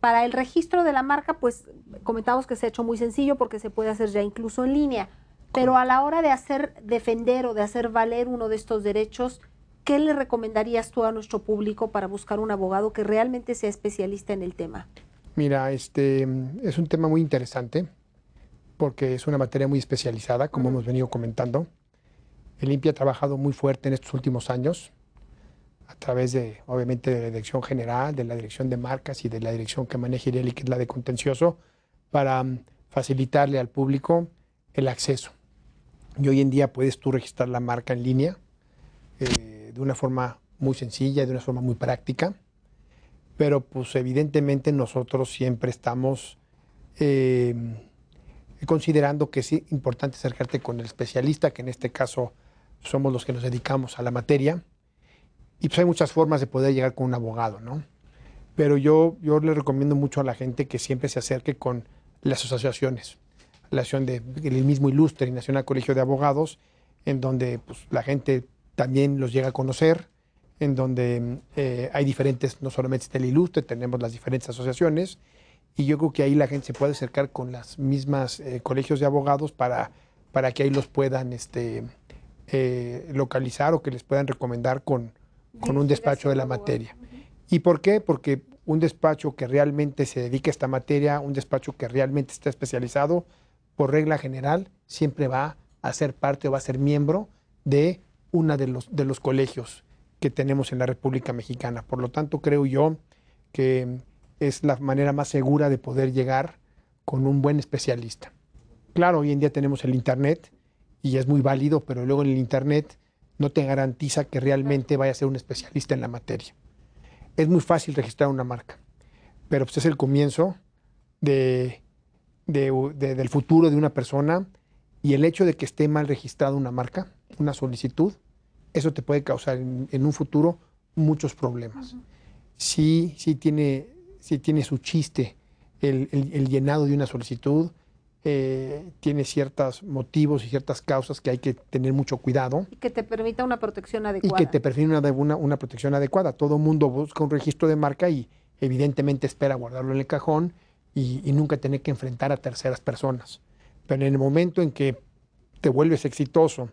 Para el registro de la marca, pues comentamos que se ha hecho muy sencillo porque se puede hacer ya incluso en línea, pero a la hora de hacer defender o de hacer valer uno de estos derechos, ¿qué le recomendarías tú a nuestro público para buscar un abogado que realmente sea especialista en el tema? Mira, este es un tema muy interesante porque es una materia muy especializada, como hemos venido comentando. El INPI ha trabajado muy fuerte en estos últimos años a través de, obviamente, de la Dirección General, de la Dirección de Marcas y de la dirección que maneja Ireli, que es la de contencioso, para mm, facilitarle al público el acceso. Y hoy en día puedes tú registrar la marca en línea. Eh, de una forma muy sencilla, de una forma muy práctica, pero pues evidentemente nosotros siempre estamos eh, considerando que es importante acercarte con el especialista, que en este caso somos los que nos dedicamos a la materia, y pues hay muchas formas de poder llegar con un abogado, ¿no? Pero yo, yo le recomiendo mucho a la gente que siempre se acerque con las asociaciones, la asociación del mismo Ilustre y Nacional Colegio de Abogados, en donde pues, la gente también los llega a conocer, en donde eh, hay diferentes, no solamente está el ilustre, tenemos las diferentes asociaciones, y yo creo que ahí la gente se puede acercar con las mismas eh, colegios de abogados para, para que ahí los puedan este, eh, localizar o que les puedan recomendar con, con un despacho de la materia. ¿Y por qué? Porque un despacho que realmente se dedique a esta materia, un despacho que realmente está especializado, por regla general, siempre va a ser parte o va a ser miembro de una de los, de los colegios que tenemos en la República Mexicana. Por lo tanto, creo yo que es la manera más segura de poder llegar con un buen especialista. Claro, hoy en día tenemos el Internet y es muy válido, pero luego en el Internet no te garantiza que realmente vaya a ser un especialista en la materia. Es muy fácil registrar una marca, pero pues es el comienzo del futuro de una persona y el hecho de que esté mal registrada una marca, una solicitud, eso te puede causar en, un futuro muchos problemas. Sí, sí tiene, tiene su chiste el, llenado de una solicitud, eh, tiene ciertos motivos y ciertas causas que hay que tener mucho cuidado. Y que te permita una protección adecuada. Y que te permita una, protección adecuada. Todo mundo busca un registro de marca y evidentemente espera guardarlo en el cajón y, y nunca tener que enfrentar a terceras personas. Pero en el momento en que te vuelves exitoso,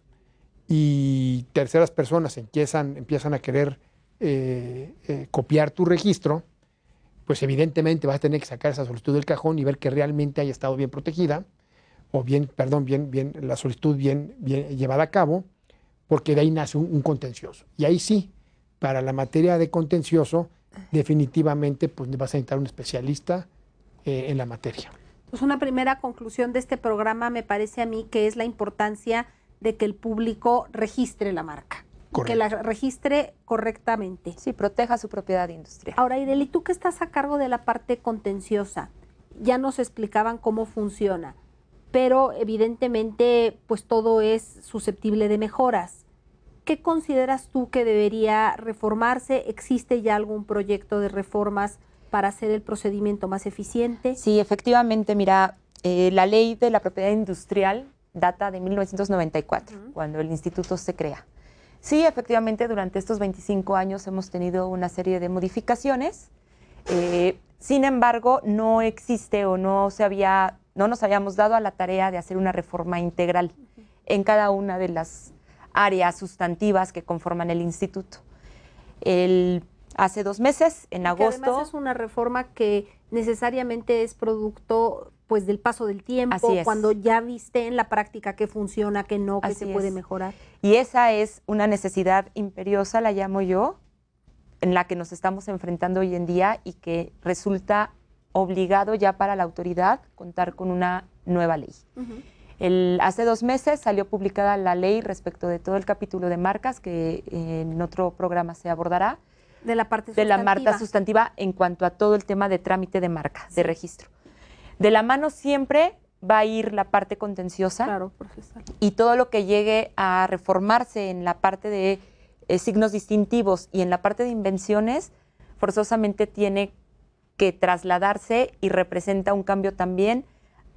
y terceras personas empiezan, empiezan a querer eh, eh, copiar tu registro, pues evidentemente vas a tener que sacar esa solicitud del cajón y ver que realmente haya estado bien protegida o bien, perdón, bien, bien, la solicitud bien, bien llevada a cabo, porque de ahí nace un, contencioso. Y ahí sí, para la materia de contencioso, definitivamente pues vas a necesitar un especialista eh, en la materia. Pues una primera conclusión de este programa me parece a mí que es la importancia de que el público registre la marca. Que la registre correctamente. Sí, proteja su propiedad industrial. Ahora, ¿y tú que estás a cargo de la parte contenciosa, ya nos explicaban cómo funciona, pero evidentemente, pues todo es susceptible de mejoras. ¿Qué consideras tú que debería reformarse? ¿Existe ya algún proyecto de reformas para hacer el procedimiento más eficiente? Sí, efectivamente, mira, eh, la ley de la propiedad industrial data de 1994, cuando el instituto se crea. Sí, efectivamente, durante estos 25 años hemos tenido una serie de modificaciones. Eh, sin embargo, no existe o no, se había, no nos habíamos dado a la tarea de hacer una reforma integral en cada una de las áreas sustantivas que conforman el instituto. El, hace dos meses, en agosto. además es una reforma que necesariamente es producto pues del paso del tiempo, cuando ya viste en la práctica qué funciona, qué no, qué se puede mejorar. Y esa es una necesidad imperiosa, la llamo yo, en la que nos estamos enfrentando hoy en día y que resulta obligado ya para la autoridad contar con una nueva ley. el, hace dos meses salió publicada la ley respecto de todo el capítulo de marcas que eh, en otro programa se abordará. De la parte De la marca sustantiva en cuanto a todo el tema de trámite de marca, de registro. De la mano siempre va a ir la parte contenciosa claro, y todo lo que llegue a reformarse en la parte de eh, signos distintivos y en la parte de invenciones, forzosamente tiene que trasladarse y representa un cambio también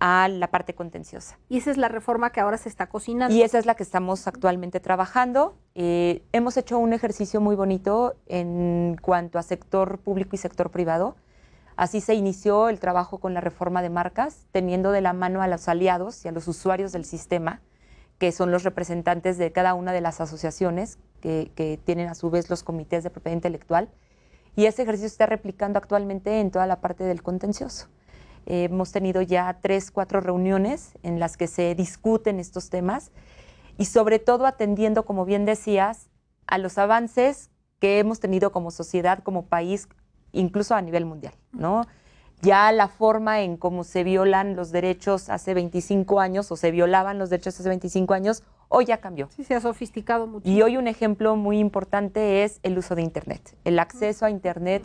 a la parte contenciosa. Y esa es la reforma que ahora se está cocinando. Y esa es la que estamos actualmente trabajando. Eh, hemos hecho un ejercicio muy bonito en cuanto a sector público y sector privado. Así se inició el trabajo con la reforma de marcas, teniendo de la mano a los aliados y a los usuarios del sistema, que son los representantes de cada una de las asociaciones que, tienen a su vez los comités de propiedad intelectual. Y ese ejercicio se está replicando actualmente en toda la parte del contencioso. hemos tenido ya tres, cuatro reuniones en las que se discuten estos temas y sobre todo atendiendo, como bien decías, a los avances que hemos tenido como sociedad, como país, incluso a nivel mundial, ¿no? Ya la forma en cómo se violan los derechos hace 25 años o se violaban los derechos hace 25 años, hoy ya cambió. Sí, se ha sofisticado mucho. Y hoy un ejemplo muy importante es el uso de Internet, el acceso a Internet.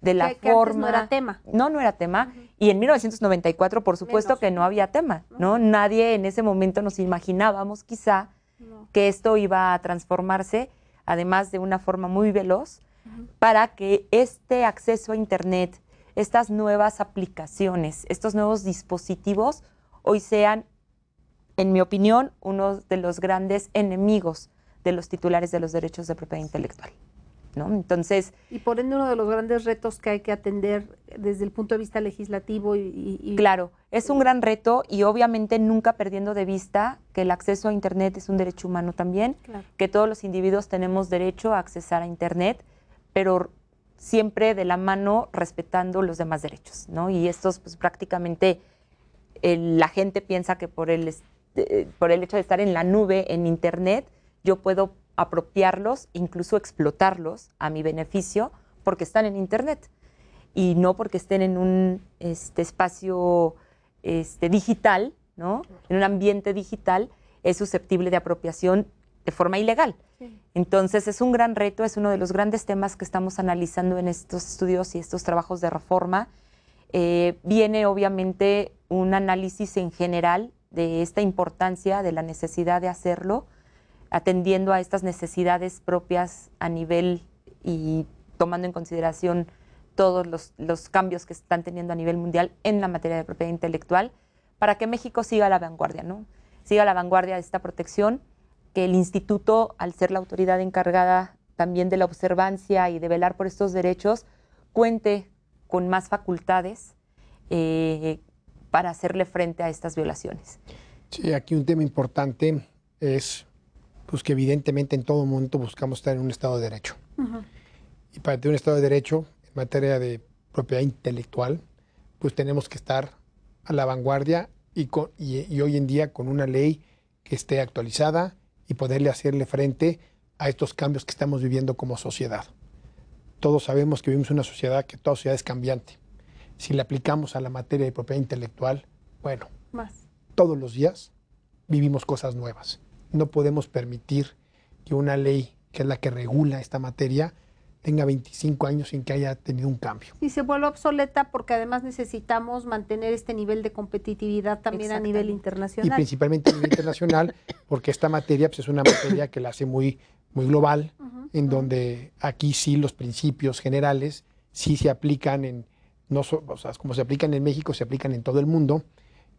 de la forma. no era tema. No, no era tema. Y en 1994, por supuesto que no había tema, ¿no? Nadie en ese momento nos imaginábamos quizá que esto iba a transformarse, además de una forma muy veloz, para que este acceso a Internet, estas nuevas aplicaciones, estos nuevos dispositivos, hoy sean, en mi opinión, uno de los grandes enemigos de los titulares de los derechos de propiedad intelectual. Entonces. Y por ende, uno de los grandes retos que hay que atender desde el punto de vista legislativo y. claro, es un gran reto y obviamente nunca perdiendo de vista que el acceso a Internet es un derecho humano también, que todos los individuos tenemos derecho a accesar a Internet, pero siempre de la mano respetando los demás derechos, Y estos, pues prácticamente eh, la gente piensa que por el, este, por el hecho de estar en la nube, en Internet, yo puedo apropiarlos, incluso explotarlos a mi beneficio, porque están en Internet y no porque estén en un este, espacio este, digital, ¿no? En un ambiente digital es susceptible de apropiación de forma ilegal. Entonces es un gran reto, es uno de los grandes temas que estamos analizando en estos estudios y estos trabajos de reforma. Eh, viene obviamente un análisis en general de esta importancia, de la necesidad de hacerlo, atendiendo a estas necesidades propias a nivel y tomando en consideración todos los, cambios que están teniendo a nivel mundial en la materia de propiedad intelectual, para que México siga a la vanguardia, ¿no? Siga la vanguardia de esta protección que el instituto, al ser la autoridad encargada también de la observancia y de velar por estos derechos, cuente con más facultades eh, para hacerle frente a estas violaciones. Sí, aquí un tema importante es pues, que evidentemente en todo momento buscamos estar en un Estado de Derecho. Y para tener un Estado de Derecho en materia de propiedad intelectual, pues tenemos que estar a la vanguardia y, con, y hoy en día con una ley que esté actualizada, y poderle hacerle frente a estos cambios que estamos viviendo como sociedad. Todos sabemos que vivimos en una sociedad que toda sociedad es cambiante. Si le aplicamos a la materia de propiedad intelectual, bueno, Más. todos los días vivimos cosas nuevas. No podemos permitir que una ley, que es la que regula esta materia, tenga 25 años sin que haya tenido un cambio. Y se vuelve obsoleta porque además necesitamos mantener este nivel de competitividad también a nivel internacional. Y principalmente a nivel internacional, porque esta materia pues, es una materia que la hace muy, muy global, en donde aquí sí los principios generales sí se aplican en, no como se aplican en México, se aplican en todo el mundo.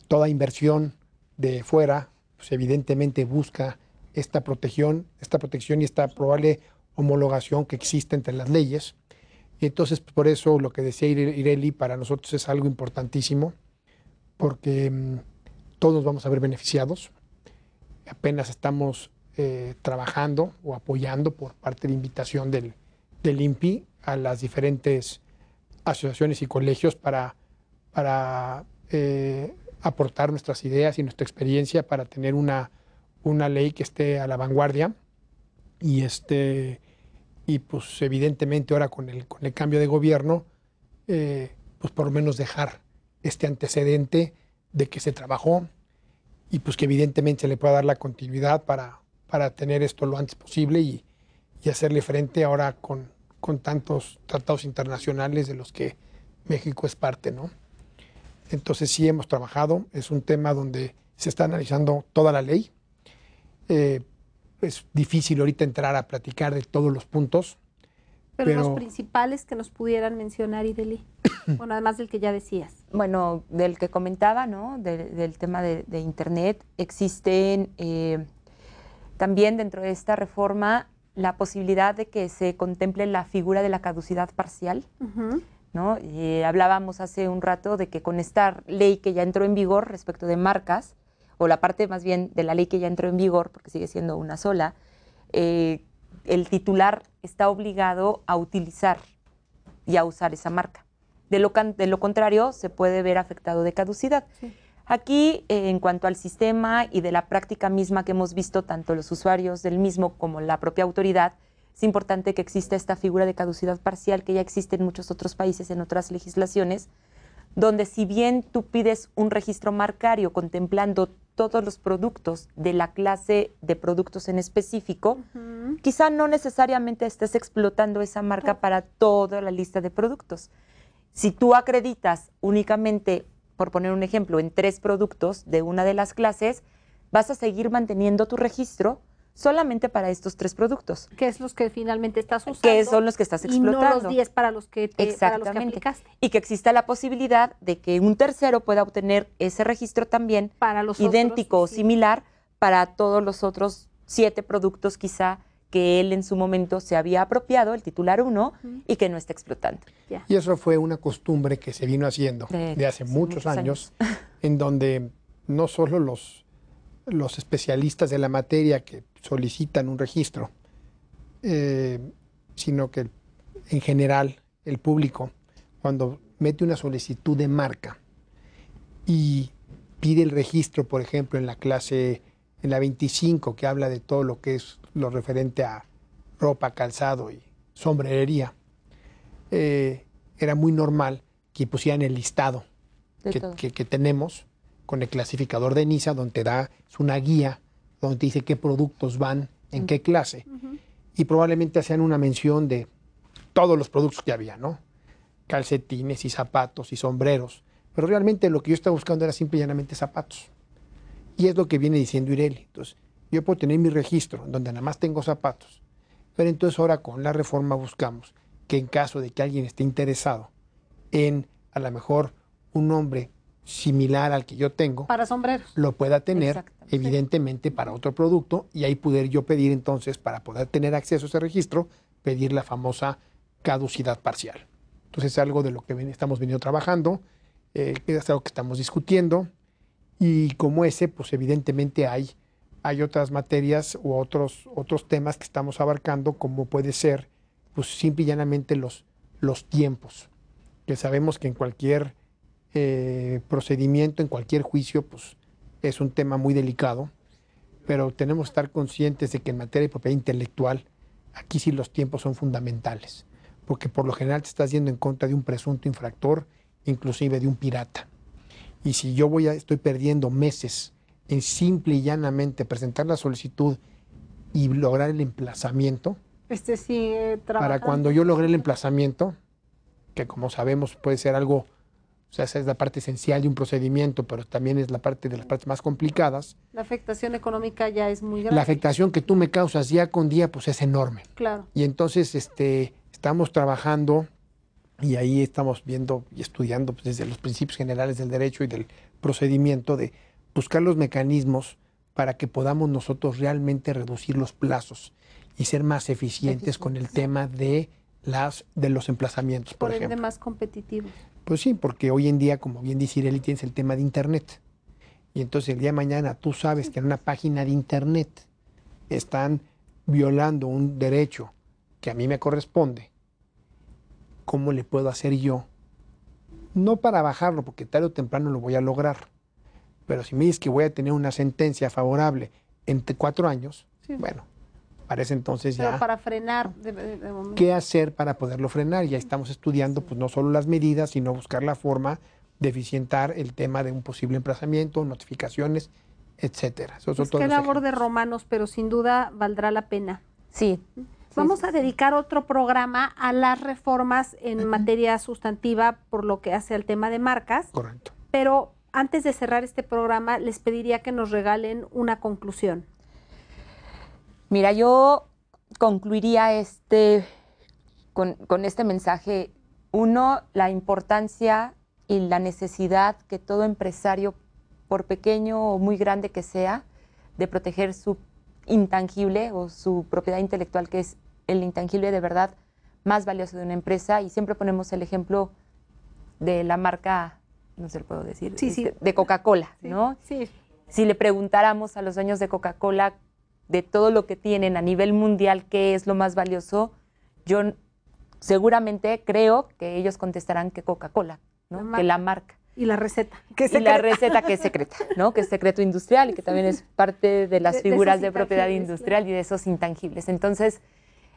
Toda inversión de fuera, pues evidentemente busca esta protección, esta protección y está probable homologación que existe entre las leyes. Y entonces, por eso lo que decía Ireli para nosotros es algo importantísimo, porque mm, todos vamos a ver beneficiados. Apenas estamos eh, trabajando o apoyando por parte de invitación del, del INPI a las diferentes asociaciones y colegios para, para eh, aportar nuestras ideas y nuestra experiencia para tener una, una ley que esté a la vanguardia y este y pues evidentemente ahora con el, con el cambio de gobierno, eh, pues por lo menos dejar este antecedente de que se trabajó y pues que evidentemente se le pueda dar la continuidad para, tener esto lo antes posible y, hacerle frente ahora con, tantos tratados internacionales de los que México es parte, ¿no? Entonces sí hemos trabajado, es un tema donde se está analizando toda la ley. Eh, es difícil ahorita entrar a platicar de todos los puntos. Pero, los principales que nos pudieran mencionar, Ideli. (coughs) bueno, además del que ya decías. Bueno, del que comentaba, ¿no? del tema de, Internet. Existen eh, también dentro de esta reforma la posibilidad de que se contemple la figura de la caducidad parcial. ¿no? Eh, hablábamos hace un rato de que con esta ley que ya entró en vigor respecto de marcas, o la parte más bien de la ley que ya entró en vigor, porque sigue siendo una sola, eh, el titular está obligado a utilizar y a usar esa marca. De lo, de lo contrario, se puede ver afectado de caducidad. Aquí, eh, en cuanto al sistema y de la práctica misma que hemos visto, tanto los usuarios del mismo como la propia autoridad, es importante que exista esta figura de caducidad parcial que ya existe en muchos otros países, en otras legislaciones, donde si bien tú pides un registro marcario contemplando todos los productos de la clase de productos en específico, quizá no necesariamente estés explotando esa marca para toda la lista de productos. Si tú acreditas únicamente, por poner un ejemplo, en tres productos de una de las clases, vas a seguir manteniendo tu registro solamente para estos tres productos. Que es los que finalmente estás usando. Que son los que estás explotando. Y no los 10 para los que Exactamente. Para los Y que exista la posibilidad de que un tercero pueda obtener ese registro también para los idéntico o similar para todos los otros siete productos quizá que él en su momento se había apropiado, el titular uno, y que no está explotando. Y eso fue una costumbre que se vino haciendo de, hace, muchos, años, en donde no solo los, los especialistas de la materia que solicitan un registro, eh, sino que en general el público, cuando mete una solicitud de marca y pide el registro, por ejemplo, en la clase, en la 25, que habla de todo lo que es lo referente a ropa, calzado y sombrerería, eh, era muy normal que pusieran el listado que, tenemos con el clasificador de NISA donde da una guía donde dice qué productos van, en qué clase. Y probablemente hacían una mención de todos los productos que había, ¿no? Calcetines y zapatos y sombreros. Pero realmente lo que yo estaba buscando era simplemente zapatos. Y es lo que viene diciendo Ireli. Entonces, yo puedo tener mi registro donde nada más tengo zapatos. Pero entonces ahora con la reforma buscamos que en caso de que alguien esté interesado en a lo mejor un hombre similar al que yo tengo. Para sombreros. Lo pueda tener, evidentemente, para otro producto y ahí poder yo pedir entonces, para poder tener acceso a ese registro, pedir la famosa caducidad parcial. Entonces es algo de lo que estamos venido trabajando, eh, es algo que estamos discutiendo y como ese, pues evidentemente hay, hay otras materias u otros, otros temas que estamos abarcando, como puede ser, pues simple y llanamente los, los tiempos, que sabemos que en cualquier eh, procedimiento en cualquier juicio, pues es un tema muy delicado, pero tenemos que estar conscientes de que en materia de propiedad intelectual, aquí sí los tiempos son fundamentales, porque por lo general te estás yendo en contra de un presunto infractor, inclusive de un pirata. Y si yo voy estoy perdiendo meses en simple y llanamente presentar la solicitud y lograr el emplazamiento, este eh, para cuando yo logré el emplazamiento, que como sabemos puede ser algo o sea, esa es la parte esencial de un procedimiento, pero también es la parte de las partes más complicadas. La afectación económica ya es muy grande. La afectación que tú me causas día con día, pues es enorme. Claro. Y entonces, este, estamos trabajando y ahí estamos viendo y estudiando pues, desde los principios generales del derecho y del procedimiento de buscar los mecanismos para que podamos nosotros realmente reducir los plazos y ser más eficientes con el tema de las de los emplazamientos, por, por ejemplo. más competitivos. Pues sí, porque hoy en día, como bien dice Ireli, tienes el tema de Internet. Y entonces el día de mañana tú sabes que en una página de Internet están violando un derecho que a mí me corresponde. ¿Cómo le puedo hacer yo? No para bajarlo, porque tarde o temprano lo voy a lograr. Pero si me dices que voy a tener una sentencia favorable entre cuatro años, bueno, entonces ya... para frenar, de, momento. ¿Qué hacer para poderlo frenar? Ya estamos estudiando pues no solo las medidas, sino buscar la forma de eficientar el tema de un posible emplazamiento, notificaciones, etcétera. es pues que labor de romanos, pero sin duda valdrá la pena. Sí. Vamos a dedicar otro programa a las reformas en materia sustantiva por lo que hace al tema de marcas. Correcto. Pero antes de cerrar este programa, les pediría que nos regalen una conclusión. Mira, yo concluiría este, con, este mensaje. Uno, la importancia y la necesidad que todo empresario, por pequeño o muy grande que sea, de proteger su intangible o su propiedad intelectual, que es el intangible de verdad más valioso de una empresa. Y siempre ponemos el ejemplo de la marca, no se lo puedo decir, sí, este, de Coca-Cola, ¿no? Si le preguntáramos a los dueños de Coca-Cola de todo lo que tienen a nivel mundial, qué es lo más valioso, yo seguramente creo que ellos contestarán que Coca-Cola, ¿no? que la marca. Y la receta. Que y la receta que es secreta, Que es secreto industrial y que también es parte de las figuras de, propiedad industrial y de esos intangibles. Entonces,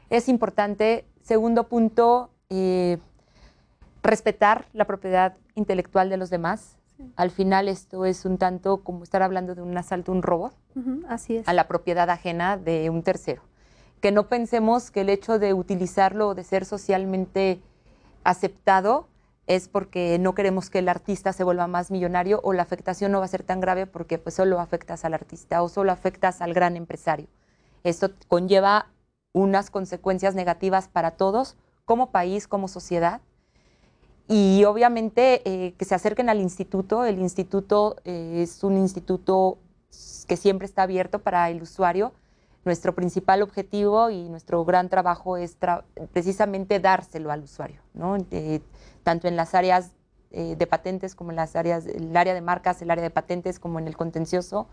es importante. Segundo punto, eh, respetar la propiedad intelectual de los demás. Al final esto es un tanto como estar hablando de un asalto, un robo así es. a la propiedad ajena de un tercero. Que no pensemos que el hecho de utilizarlo o de ser socialmente aceptado es porque no queremos que el artista se vuelva más millonario o la afectación no va a ser tan grave porque pues solo afectas al artista o solo afectas al gran empresario. Esto conlleva unas consecuencias negativas para todos como país, como sociedad y obviamente eh, que se acerquen al instituto. El instituto eh, es un instituto que siempre está abierto para el usuario. Nuestro principal objetivo y nuestro gran trabajo es precisamente dárselo al usuario, ¿no? Eh, tanto en las áreas de patentes como en las áreas, el área de marcas, el área de patentes, como en el contencioso.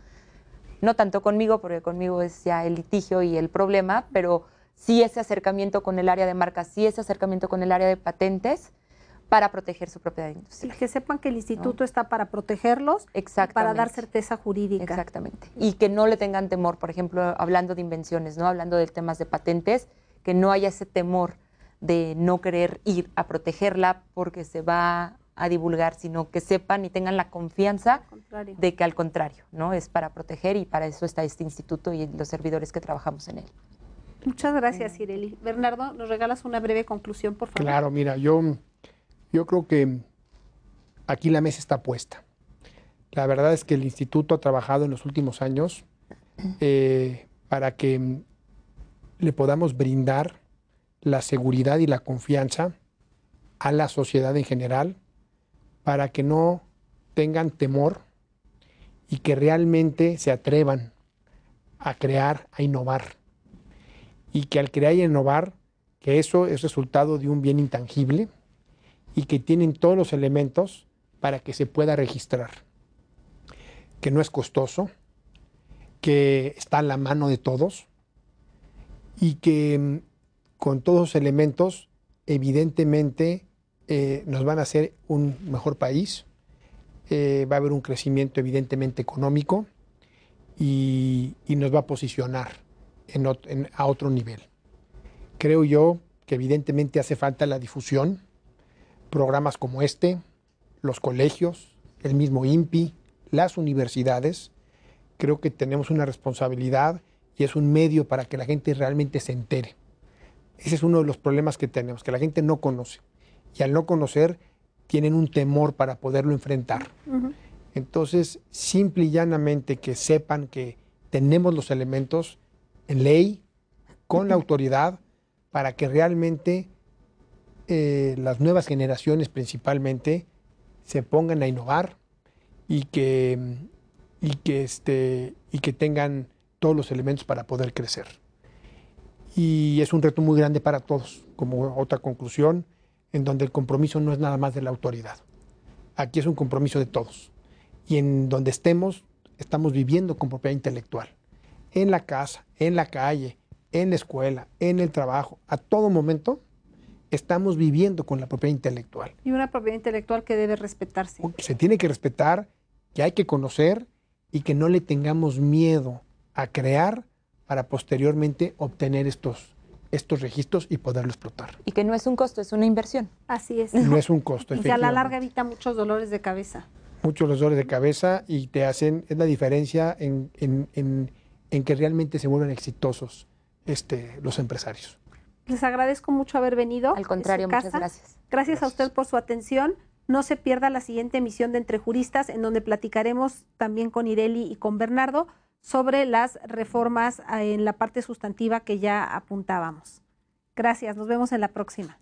No tanto conmigo, porque conmigo es ya el litigio y el problema, pero sí ese acercamiento con el área de marcas, sí ese acercamiento con el área de patentes para proteger su propiedad industrial. Y que sepan que el instituto está para protegerlos, Exactamente. para dar certeza jurídica. Exactamente. Y que no le tengan temor, por ejemplo, hablando de invenciones, ¿no? Hablando de temas de patentes, que no haya ese temor de no querer ir a protegerla porque se va a divulgar, sino que sepan y tengan la confianza de que al contrario, ¿no? Es para proteger y para eso está este instituto y los servidores que trabajamos en él. Muchas gracias, Ireli. Bernardo, ¿nos regalas una breve conclusión, por favor? Claro, mira, yo yo creo que aquí la mesa está puesta. La verdad es que el instituto ha trabajado en los últimos años eh, para que le podamos brindar la seguridad y la confianza a la sociedad en general para que no tengan temor y que realmente se atrevan a crear, a innovar. Y que al crear y innovar, que eso es resultado de un bien intangible, y que tienen todos los elementos para que se pueda registrar, que no es costoso, que está en la mano de todos y que mm, con todos los elementos evidentemente eh, nos van a hacer un mejor país, eh, va a haber un crecimiento evidentemente económico y, nos va a posicionar a otro nivel. Creo yo que evidentemente hace falta la difusión, programas como este, los colegios, el mismo INPI, las universidades. Creo que tenemos una responsabilidad y es un medio para que la gente realmente se entere. Ese es uno de los problemas que tenemos, que la gente no conoce. Y al no conocer, tienen un temor para poderlo enfrentar. Entonces, simple y llanamente que sepan que tenemos los elementos en ley, con la (laughs) autoridad, para que realmente eh, las nuevas generaciones principalmente se pongan a innovar y que, y que, este, y que tengan todos los elementos para poder crecer. Y es un reto muy grande para todos, como otra conclusión, en donde el compromiso no es nada más de la autoridad. Aquí es un compromiso de todos. Y en donde estemos, estamos viviendo con propiedad intelectual. En la casa, en la calle, en la escuela, en el trabajo, a todo momento estamos viviendo con la propiedad intelectual. Y una propiedad intelectual que debe respetarse. Se tiene que respetar, que hay que conocer y que no le tengamos miedo a crear para posteriormente obtener estos, estos registros y poderlo explotar. Y que no es un costo, es una inversión. Así es. No es un costo. y a la larga evita muchos dolores de cabeza. Muchos dolores de cabeza y te hacen, es la diferencia en, que realmente se vuelven exitosos este, los empresarios. Les agradezco mucho haber venido. Al contrario, muchas gracias. gracias. a usted por su atención. No se pierda la siguiente emisión de Entre Juristas, en donde platicaremos también con Ireli y con Bernardo sobre las reformas ah, en la parte sustantiva que ya apuntábamos. Gracias, nos vemos en la próxima.